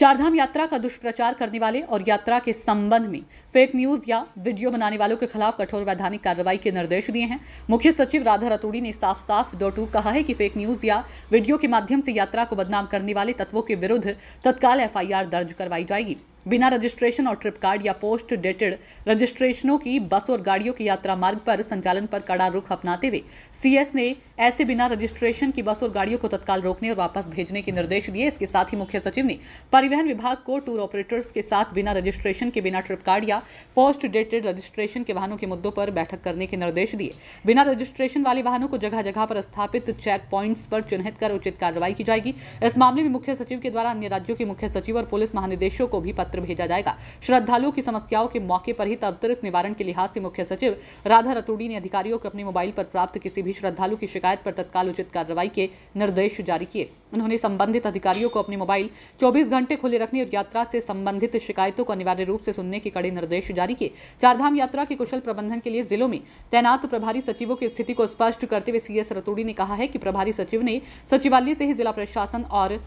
चारधाम यात्रा का दुष्प्रचार करने वाले और यात्रा के संबंध में फेक न्यूज या वीडियो बनाने वालों के खिलाफ कठोर वैधानिक कार्रवाई के निर्देश दिए हैं मुख्य सचिव राधा रतूड़ी ने साफ साफ दो टूक कहा है कि फेक न्यूज या वीडियो के माध्यम से यात्रा को बदनाम करने वाले तत्वों के विरुद्ध तत्काल एफआईआर दर्ज करवाई जाएगी बिना रजिस्ट्रेशन और ट्रिप कार्ड या पोस्ट डेटेड रजिस्ट्रेशनों की बस और गाड़ियों की यात्रा मार्ग पर संचालन पर कड़ा रुख अपनाते हुए सीएस ने ऐसे बिना रजिस्ट्रेशन की बस और गाड़ियों को तत्काल रोकने और वापस भेजने के निर्देश दिए इसके साथ ही मुख्य सचिव ने परिवहन विभाग को टूर ऑपरेटर्स के साथ बिना रजिस्ट्रेशन के बिना ट्रिप कार्ड या पोस्ट डेटेड रजिस्ट्रेशन के वाहनों के मुद्दों पर बैठक करने के निर्देश दिए बिना रजिस्ट्रेशन वाले वाहनों को जगह जगह पर स्थापित चेक प्वाइंट्स पर चिन्हित कर उचित कार्रवाई की जाएगी इस मामले में मुख्य सचिव के द्वारा अन्य राज्यों के मुख्य सचिव और पुलिस महानिदेशकों को भी पत्र पत्र भेजा जाएगा श्रद्धालुओं की समस्याओं के मौके पर ही त्वरित निवारण के लिहाज से मुख्य सचिव राधा रतूड़ी ने अधिकारियों को अपने मोबाइल पर प्राप्त किसी भी श्रद्धालु की शिकायत पर तत्काल उचित कार्रवाई के निर्देश जारी किए उन्होंने संबंधित अधिकारियों को अपने मोबाइल 24 घंटे खुले रखने और यात्रा से संबंधित शिकायतों को अनिवार्य रूप से सुनने के कड़े निर्देश जारी किए चारधाम यात्रा के कुशल प्रबंधन के लिए जिलों में तैनात प्रभारी सचिवों की स्थिति को स्पष्ट करते हुए सीएस रतूड़ी ने कहा है कि प्रभारी सचिव ने सचिवालय से ही जिला प्रशासन और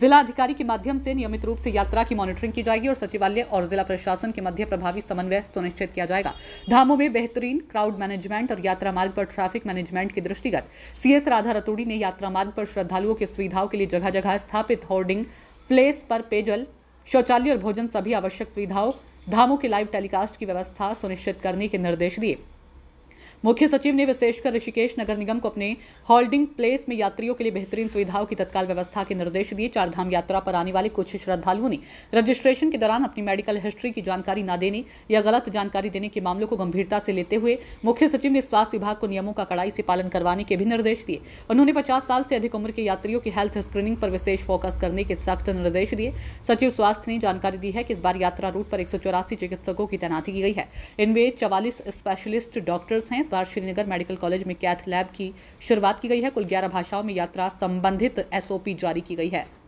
जिलाधिकारी के माध्यम से नियमित रूप से यात्रा की मॉनिटरिंग की जाएगी और सचिवालय और जिला प्रशासन के मध्य प्रभावी समन्वय सुनिश्चित किया जाएगा धामों में बेहतरीन क्राउड मैनेजमेंट और यात्रा मार्ग पर ट्रैफिक मैनेजमेंट के दृष्टिगत सीएस राधा रतूड़ी ने यात्रा मार्ग पर श्रद्धालुओं की सुविधाओं के लिए जगह जगह स्थापित होर्डिंग प्लेस पर पेयजल शौचालय और भोजन सभी आवश्यक सुविधाओं धामों के लाइव टेलीकास्ट की व्यवस्था सुनिश्चित करने के निर्देश दिए मुख्य सचिव ने विशेषकर ऋषिकेश नगर निगम को अपने होल्डिंग प्लेस में यात्रियों के लिए बेहतरीन सुविधाओं की तत्काल व्यवस्था के निर्देश दिए चारधाम यात्रा पर आने वाले कुछ श्रद्धालुओं ने रजिस्ट्रेशन के दौरान अपनी मेडिकल हिस्ट्री की जानकारी न देने या गलत जानकारी देने के मामलों को गंभीरता से लेते हुए मुख्य सचिव ने स्वास्थ्य विभाग को नियमों का कड़ाई से पालन करवाने के भी निर्देश दिए उन्होंने पचास साल से अधिक उम्र के यात्रियों की हेल्थ स्क्रीनिंग पर विशेष फोकस करने के सख्त निर्देश दिए सचिव स्वास्थ्य ने जानकारी दी है कि इस बार यात्रा रूट पर एक चिकित्सकों की तैनाती की गई है इनमें चवालीस स्पेशलिस्ट डॉक्टर डॉक्टर्स हैं इस बार श्रीनगर मेडिकल कॉलेज में कैथ लैब की शुरुआत की गई है कुल ग्यारह भाषाओं में यात्रा संबंधित एसओपी जारी की गई है